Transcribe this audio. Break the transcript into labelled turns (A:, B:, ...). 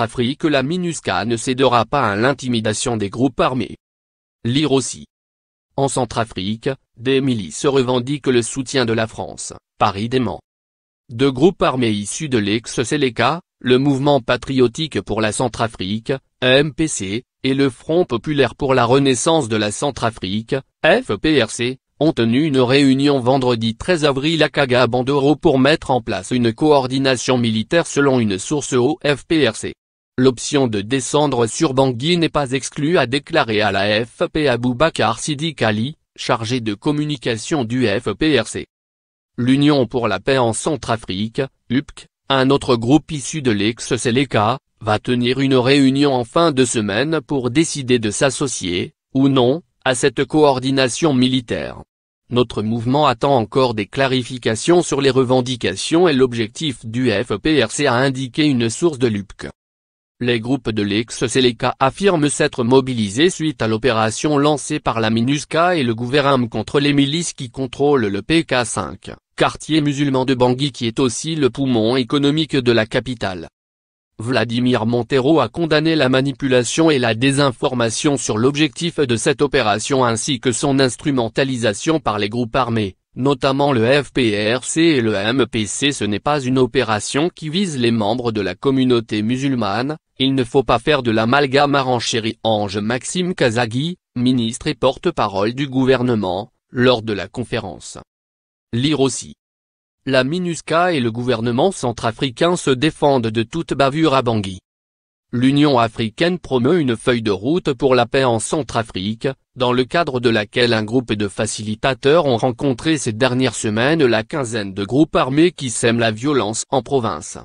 A: afrique la MINUSCA ne cédera pas à l'intimidation des groupes armés. Lire aussi. En Centrafrique, des milices revendiquent le soutien de la France, Paris dément. Deux groupes armés issus de lex celeca le Mouvement Patriotique pour la Centrafrique, MPC, et le Front Populaire pour la Renaissance de la Centrafrique, FPRC, ont tenu une réunion vendredi 13 avril à Kaga Bandoro pour mettre en place une coordination militaire selon une source au FPRC. L'option de descendre sur Bangui n'est pas exclue a déclaré à la FP Aboubacar Sidi Kali, chargé de communication du FPRC. L'Union pour la paix en Centrafrique, UPC, un autre groupe issu de l'ex-Seleka, va tenir une réunion en fin de semaine pour décider de s'associer, ou non, à cette coordination militaire. Notre mouvement attend encore des clarifications sur les revendications et l'objectif du FPRC a indiqué une source de l'UPC. Les groupes de l'ex-Seleka affirment s'être mobilisés suite à l'opération lancée par la MINUSCA et le gouvernement contre les milices qui contrôlent le PK5, quartier musulman de Bangui qui est aussi le poumon économique de la capitale. Vladimir Montero a condamné la manipulation et la désinformation sur l'objectif de cette opération ainsi que son instrumentalisation par les groupes armés notamment le FPRC et le MPC ce n'est pas une opération qui vise les membres de la communauté musulmane, il ne faut pas faire de l'amalgame renchérir. Hein, Ange Maxime Kazaghi, ministre et porte-parole du gouvernement, lors de la conférence. Lire aussi. La MINUSCA et le gouvernement centrafricain se défendent de toute bavure à Bangui l'Union africaine promeut une feuille de route pour la paix en Centrafrique, dans le cadre de laquelle un groupe de facilitateurs ont rencontré ces dernières semaines la quinzaine de groupes armés qui sèment la violence en province.